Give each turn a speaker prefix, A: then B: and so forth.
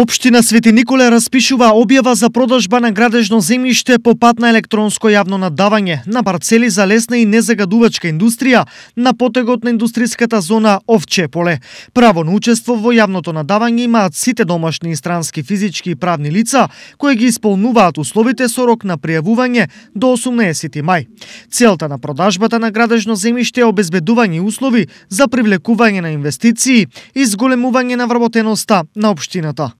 A: Обштина Свети Николе распишува објава за продажба на градежно земјиште по пат на електронско јавно надавање на парцели за лесна и незагадувачка индустрија на потегот на индустријската зона Овчеполе. Право на учество во јавното надавање имаат сите домашни и странски физички и правни лица кои ги исполнуваат условите со рок на пријавување до 18 мај. Целта на продажбата на градежно земјиште е обезбедување услови за привлекување на инвестиции и зголемување на вработеноста на општината.